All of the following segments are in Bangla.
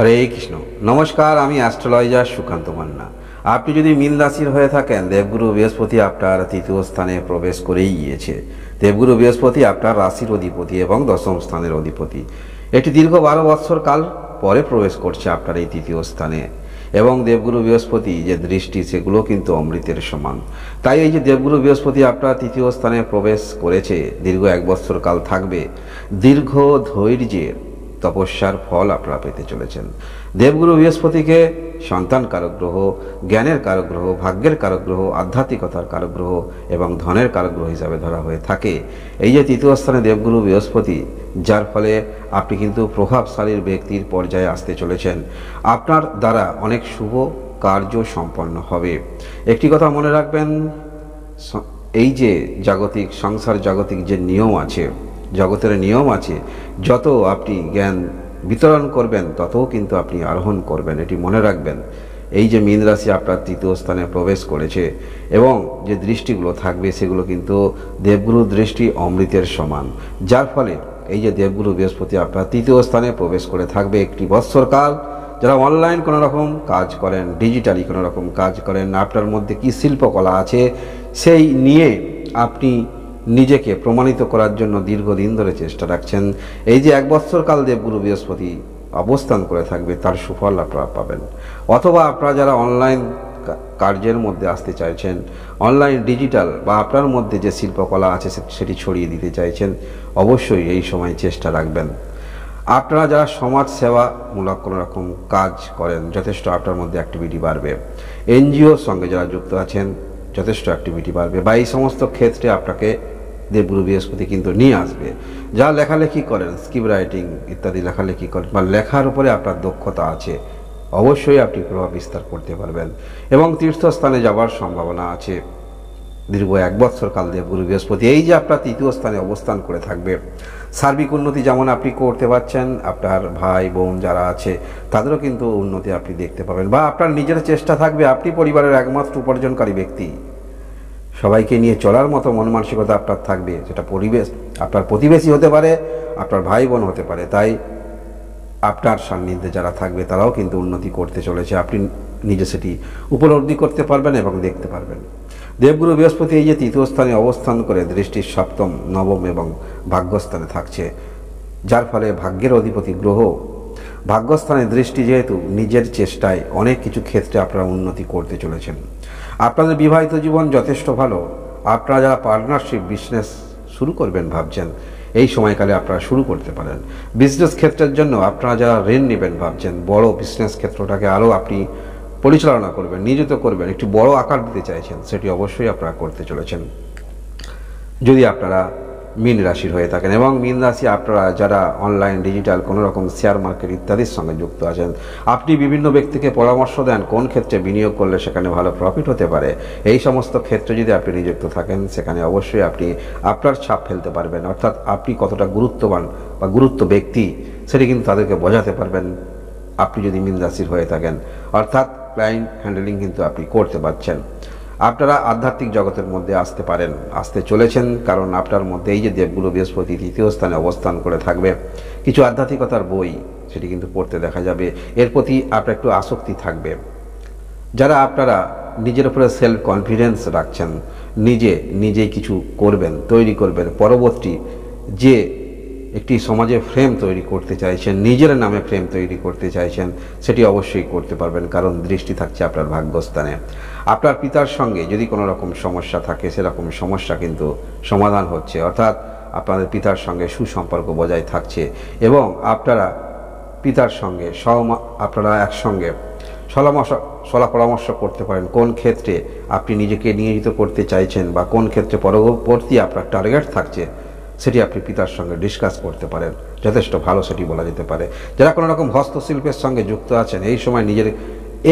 হরে কৃষ্ণ নমস্কার আমি অ্যাস্ট্রোলজার সুকান্ত মান্না আপনি যদি মিন রাশির হয়ে থাকেন দেবগুরু বৃহস্পতি আপনার তৃতীয় স্থানে প্রবেশ করেই গিয়েছে দেবগুরু বৃহস্পতি আপনার রাশির অধিপতি এবং দশম স্থানের অধিপতি এটি দীর্ঘ বারো বৎসর কাল পরে প্রবেশ করছে আপনার এই তৃতীয় স্থানে এবং দেবগুরু বৃহস্পতি যে দৃষ্টি সেগুলো কিন্তু অমৃতের সমান তাই এই যে দেবগুরু বৃহস্পতি আপনার তৃতীয় স্থানে প্রবেশ করেছে দীর্ঘ এক বছর কাল থাকবে দীর্ঘ ধৈর্যের তপস্যার ফল আপনারা পেতে চলেছেন দেবগুরু বৃহস্পতিকে সন্তান কারক গ্রহ জ্ঞানের কারক গ্রহ ভাগ্যের কারক গ্রহ আধ্যাত্মিকতার কারক গ্রহ এবং ধনের কারক গ্রহ হিসাবে ধরা হয়ে থাকে এই যে তৃতীয় স্থানে দেবগুরু বৃহস্পতি যার ফলে আপনি কিন্তু প্রভাবশালীর ব্যক্তির পর্যায়ে আসতে চলেছেন আপনার দ্বারা অনেক শুভ কার্য সম্পন্ন হবে একটি কথা মনে রাখবেন এই যে জাগতিক সংসার জাগতিক যে নিয়ম আছে জগতের নিয়ম আছে যত আপনি জ্ঞান বিতরণ করবেন তত কিন্তু আপনি আরোহণ করবেন এটি মনে রাখবেন এই যে মীন রাশি আপনার তৃতীয় স্থানে প্রবেশ করেছে এবং যে দৃষ্টিগুলো থাকবে সেগুলো কিন্তু দেবগুরু দৃষ্টি অমৃতের সমান যার ফলে এই যে দেবগুরু বৃহস্পতি আপনার তৃতীয় স্থানে প্রবেশ করে থাকবে একটি বৎসরকাল যারা অনলাইন কোনো রকম কাজ করেন ডিজিটালি কোনো রকম কাজ করেন আপনার মধ্যে কি শিল্পকলা আছে সেই নিয়ে আপনি নিজেকে প্রমাণিত করার জন্য দীর্ঘদিন ধরে চেষ্টা রাখছেন এই যে এক বৎসরকাল দেবগুরু বৃহস্পতি অবস্থান করে থাকবে তার সুফল আপনারা পাবেন অথবা আপনারা যারা অনলাইন কার্যের মধ্যে আসতে চাইছেন অনলাইন ডিজিটাল বা আপনার মধ্যে যে শিল্পকলা আছে সেটি ছড়িয়ে দিতে চাইছেন অবশ্যই এই সময় চেষ্টা রাখবেন আপনারা যারা সমাজ সেবামূলক কোনো রকম কাজ করেন যথেষ্ট আপনার মধ্যে অ্যাক্টিভিটি বাড়বে এনজিওর সঙ্গে যারা যুক্ত আছেন যথেষ্ট অ্যাক্টিভিটি বাড়বে বা এই সমস্ত ক্ষেত্রে আপনাকে দেবগুরু বৃহস্পতি কিন্তু নিয়ে আসবে যা লেখালেখি করেন স্কিপ রাইটিং ইত্যাদি লেখালেখি করেন বা লেখার উপরে আপনার দক্ষতা আছে অবশ্যই আপনি প্রভাব বিস্তার করতে পারবেন এবং তীর্থস্থানে যাওয়ার সম্ভাবনা আছে দীর্ঘ এক বছর কাল দেবগুরু বৃহস্পতি এই যে আপনার তৃতীয় স্থানে অবস্থান করে থাকবে সার্বিক উন্নতি যেমন আপনি করতে পারছেন আপনার ভাই বোন যারা আছে তাদেরও কিন্তু উন্নতি আপনি দেখতে পাবেন বা আপনার নিজের চেষ্টা থাকবে আপনি পরিবারের একমাত্র উপার্জনকারী ব্যক্তি সবাইকে নিয়ে চলার মতো মন মানসিকতা আপনার থাকবে সেটা পরিবেশ আপনার প্রতিবেশী হতে পারে আপনার ভাই বোন হতে পারে তাই আপনার সান্নিধ্যে যারা থাকবে তারাও কিন্তু উন্নতি করতে চলেছে আপনি নিজে সেটি উপলব্ধি করতে পারবেন এবং দেখতে পারবেন দেবগুরু বৃহস্পতি এই যে তৃতীয় স্থানে অবস্থান করে দৃষ্টির সপ্তম নবম এবং ভাগ্যস্থানে থাকছে যার ফলে ভাগ্যের অধিপতি গ্রহ ভাগ্যস্থানে দৃষ্টি যেহেতু নিজের চেষ্টায় অনেক কিছু ক্ষেত্রে আপনারা উন্নতি করতে চলেছেন আপনাদের বিবাহিত জীবন যথেষ্ট ভালো আপনারা যারা পার্টনারশিপ বিজনেস শুরু করবেন ভাবছেন এই সময়কালে আপনারা শুরু করতে পারেন বিজনেস ক্ষেত্রের জন্য আপনারা যারা ঋণ নেবেন ভাবছেন বড় বিজনেস ক্ষেত্রটাকে আরও আপনি পরিচালনা করবেন নিয়োজিত করবেন একটি বড় আকার দিতে চাইছেন সেটি অবশ্যই আপনারা করতে চলেছেন যদি আপনারা মিন রাশির হয়ে থাকেন এবং মিন রাশি আপনারা যারা অনলাইন ডিজিটাল কোনো রকম শেয়ার মার্কেট ইত্যাদির সঙ্গে যুক্ত আছেন আপনি বিভিন্ন ব্যক্তিকে পরামর্শ দেন কোন ক্ষেত্রে বিনিয়োগ করলে সেখানে ভালো প্রফিট হতে পারে এই সমস্ত ক্ষেত্রে যদি আপনি নিযুক্ত থাকেন সেখানে অবশ্যই আপনি আপনার ছাপ ফেলতে পারবেন অর্থাৎ আপনি কতটা গুরুত্ববান বা গুরুত্ব ব্যক্তি সেটি কিন্তু তাদেরকে বোঝাতে পারবেন আপনি যদি মিন রাশির হয়ে থাকেন অর্থাৎ ক্লাইন্ট হ্যান্ডেলিং কিন্তু আপনি করতে পারছেন আপনারা আধ্যাত্মিক জগতের মধ্যে আসতে পারেন আসতে চলেছেন কারণ আপনার মধ্যে এই যে দেবগুলো বৃহস্পতি তৃতীয় স্থানে অবস্থান করে থাকবে কিছু আধ্যাত্মিকতার বই সেটি কিন্তু পড়তে দেখা যাবে এর প্রতি আপনার একটু আসক্তি থাকবে যারা আপনারা নিজের উপরে সেলফ কনফিডেন্স রাখছেন নিজে নিজেই কিছু করবেন তৈরি করবেন পরবর্তী যে একটি সমাজে ফ্রেম তৈরি করতে চাইছেন নিজের নামে ফ্রেম তৈরি করতে চাইছেন সেটি অবশ্যই করতে পারবেন কারণ দৃষ্টি থাকছে আপনার ভাগ্যস্থানে আপনার পিতার সঙ্গে যদি কোনো রকম সমস্যা থাকে সেরকম সমস্যা কিন্তু সমাধান হচ্ছে অর্থাৎ আপনাদের পিতার সঙ্গে সুসম্পর্ক বজায় থাকছে এবং আপনারা পিতার সঙ্গে সহমা আপনারা একসঙ্গে সলামশ সলা পরামর্শ করতে পারেন কোন ক্ষেত্রে আপনি নিজেকে নিয়োজিত করতে চাইছেন বা কোন ক্ষেত্রে পরবর্তী আপনার টার্গেট থাকছে সেটি আপনি পিতার সঙ্গে ডিসকাস করতে পারেন যথেষ্ট ভালো সেটি বলা যেতে পারে যারা কোনো রকম হস্তশিল্পের সঙ্গে যুক্ত আছেন এই সময় নিজের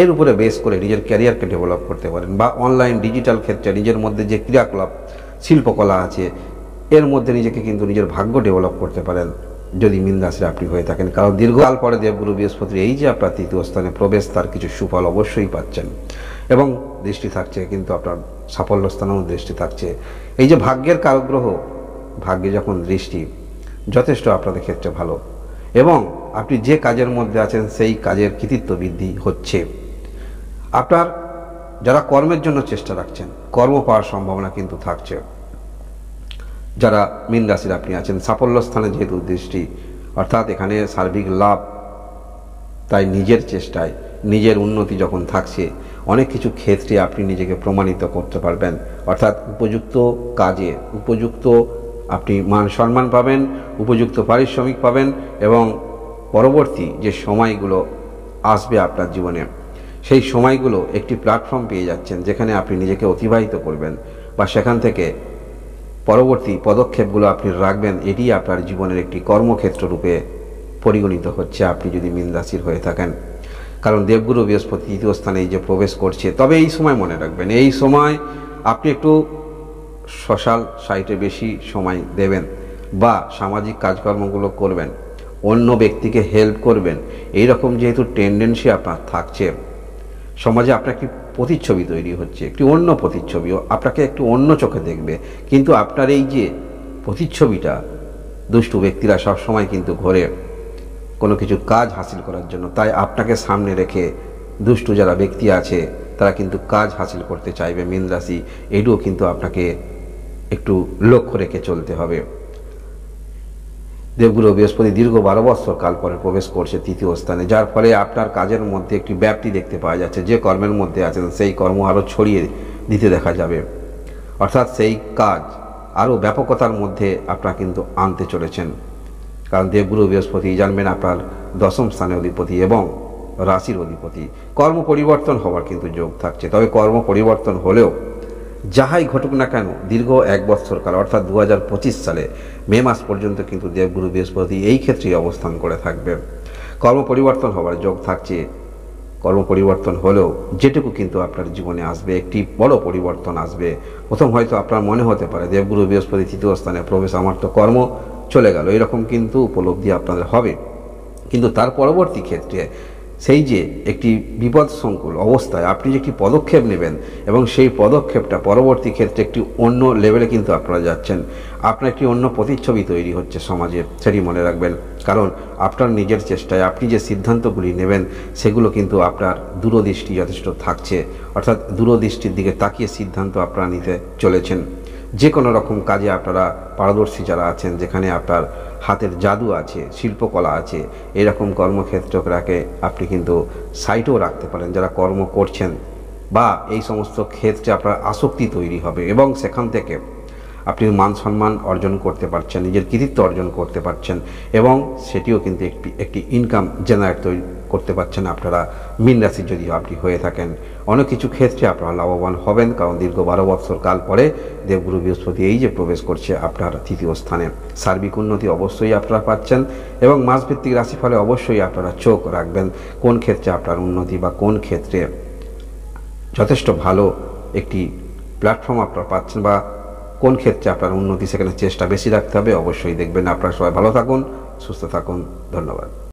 এর উপরে বেস করে নিজের ক্যারিয়ারকে ডেভেলপ করতে পারেন বা অনলাইন ডিজিটাল ক্ষেত্রে নিজের মধ্যে যে ক্রিয়াকলাপ শিল্পকলা আছে এর মধ্যে নিজেকে কিন্তু নিজের ভাগ্য ডেভেলপ করতে পারেন যদি মিনরাশি আপনি হয়ে থাকেন কারণ দীর্ঘকাল পরে দেবগুরু বৃহস্পতির এই যে আপনার তৃতীয় স্থানে প্রবেশ তার কিছু সুফল অবশ্যই পাচ্ছেন এবং দৃষ্টি থাকছে কিন্তু আপনার সাফল্য স্থানেও দৃষ্টি থাকছে এই যে ভাগ্যের কারগ্রহ ভাগ্যে যখন দৃষ্টি যথেষ্ট আপনাদের ক্ষেত্রে ভালো এবং আপনি যে কাজের মধ্যে আছেন সেই কাজের কৃতিত্ব বৃদ্ধি হচ্ছে আপনার যারা কর্মের জন্য চেষ্টা রাখছেন কর্ম পাওয়ার সম্ভাবনা কিন্তু থাকছে যারা মীন রাশির আপনি আছেন সাফল্য স্থানে যেহেতু দৃষ্টি অর্থাৎ এখানে সার্বিক লাভ তাই নিজের চেষ্টায় নিজের উন্নতি যখন থাকছে অনেক কিছু ক্ষেত্রে আপনি নিজেকে প্রমাণিত করতে পারবেন অর্থাৎ উপযুক্ত কাজে উপযুক্ত আপনি মান সম্মান পাবেন উপযুক্ত পারিশ্রমিক পাবেন এবং পরবর্তী যে সময়গুলো আসবে আপনার জীবনে সেই সময়গুলো একটি প্ল্যাটফর্ম পেয়ে যাচ্ছেন যেখানে আপনি নিজেকে অতিবাহিত করবেন বা সেখান থেকে পরবর্তী পদক্ষেপগুলো আপনি রাখবেন এটি আপনার জীবনের একটি কর্মক্ষেত্র রূপে পরিগণিত হচ্ছে আপনি যদি মিনরাশির হয়ে থাকেন কারণ দেবগুরু বৃহস্পতি তৃতীয় স্থানে যে প্রবেশ করছে তবে এই সময় মনে রাখবেন এই সময় আপনি একটু সোশ্যাল সাইটে বেশি সময় দেবেন বা সামাজিক কাজকর্মগুলো করবেন অন্য ব্যক্তিকে হেল্প করবেন এই রকম যেহেতু টেন্ডেন্সি আপনার থাকছে সমাজে আপনার একটি প্রতিচ্ছবি তৈরি হচ্ছে একটি অন্য প্রতিচ্ছবি আপনাকে একটু অন্য চোখে দেখবে কিন্তু আপনার এই যে প্রতিচ্ছবিটা দুষ্টু ব্যক্তিরা সবসময় কিন্তু ঘোরে কোনো কিছু কাজ হাসিল করার জন্য তাই আপনাকে সামনে রেখে দুষ্টু যারা ব্যক্তি আছে তারা কিন্তু কাজ হাসিল করতে চাইবে মিন রাশি এটুও কিন্তু আপনাকে একটু লক্ষ্য রেখে চলতে হবে দেবগুরু বৃহস্পতি দীর্ঘ বারো বছর কাল পরে প্রবেশ করছে তৃতীয় স্থানে যার ফলে আপনার কাজের মধ্যে একটি ব্যাপ্তি দেখতে পাওয়া যাচ্ছে যে কর্মের মধ্যে আছেন সেই কর্ম আরও ছড়িয়ে দিতে দেখা যাবে অর্থাৎ সেই কাজ আরও ব্যাপকতার মধ্যে আপনারা কিন্তু আনতে চলেছেন কারণ দেবগুরু বৃহস্পতি জানবেন আপনার দশম স্থানে অধিপতি এবং রাশির অধিপতি কর্ম পরিবর্তন হওয়ার কিন্তু যোগ থাকছে তবে কর্ম পরিবর্তন হলেও যাহাই ঘটুক না কেন দীর্ঘ এক বছর কাল অর্থাৎ দু সালে মে মাস পর্যন্ত কিন্তু দেবগুরু বৃহস্পতি এই ক্ষেত্রেই অবস্থান করে থাকবে কর্ম পরিবর্তন হবার যোগ থাকছে কর্ম পরিবর্তন হলেও যেটুকু কিন্তু আপনার জীবনে আসবে একটি বড় পরিবর্তন আসবে প্রথম হয়তো আপনার মনে হতে পারে দেবগুরু বৃহস্পতি তৃতীয় স্থানে প্রবেশ আমার তো কর্ম চলে গেল এরকম কিন্তু উপলব্ধি আপনাদের হবে কিন্তু তার পরবর্তী ক্ষেত্রে সেই যে একটি বিপদসংকুল অবস্থায় আপনি যে একটি পদক্ষেপ নেবেন এবং সেই পদক্ষেপটা পরবর্তী ক্ষেত্রে একটি অন্য লেভেলে কিন্তু আপনারা যাচ্ছেন আপনার একটি অন্য প্রতিচ্ছবি তৈরি হচ্ছে সমাজে সেটি মনে রাখবেন কারণ আপনার নিজের চেষ্টায় আপনি যে সিদ্ধান্তগুলি নেবেন সেগুলো কিন্তু আপনার দূরদৃষ্টি যথেষ্ট থাকছে অর্থাৎ দূরদৃষ্টির দিকে তাকিয়ে সিদ্ধান্ত আপনারা নিতে চলেছেন যে কোনো রকম কাজে আপনারা পারদর্শী যারা আছেন যেখানে আপনার হাতের জাদু আছে শিল্পকলা আছে এরকম কর্মক্ষেত্রটাকে আপনি কিন্তু সাইটও রাখতে পারেন যারা কর্ম করছেন বা এই সমস্ত ক্ষেত্রে আপনার আসক্তি তৈরি হবে এবং সেখান থেকে আপনি মান সম্মান অর্জন করতে পারছেন নিজের কৃতিত্ব অর্জন করতে পারছেন এবং সেটিও কিন্তু একটি একটি ইনকাম জেনারেট তৈরি করতে পারছেন আপনারা মিন রাশি যদি আপনি হয়ে থাকেন অনেক কিছু ক্ষেত্রে আপনারা লাভবান হবেন কারণ দীর্ঘ বারো বৎসর কাল পরে দেবগুরু বৃহস্পতি এই যে প্রবেশ করছে আপনার তৃতীয় স্থানে সার্বিক উন্নতি অবশ্যই আপনারা পাচ্ছেন এবং মাসভিত্তিক রাশিফলে অবশ্যই আপনারা চোখ রাখবেন কোন ক্ষেত্রে আপনার উন্নতি বা কোন ক্ষেত্রে যথেষ্ট ভালো একটি প্ল্যাটফর্ম আপনারা পাচ্ছেন বা কোন ক্ষেত্রে আপনার উন্নতি সেখানে চেষ্টা বেশি রাখতে হবে অবশ্যই দেখবেন আপনারা সবাই ভালো থাকুন সুস্থ থাকুন ধন্যবাদ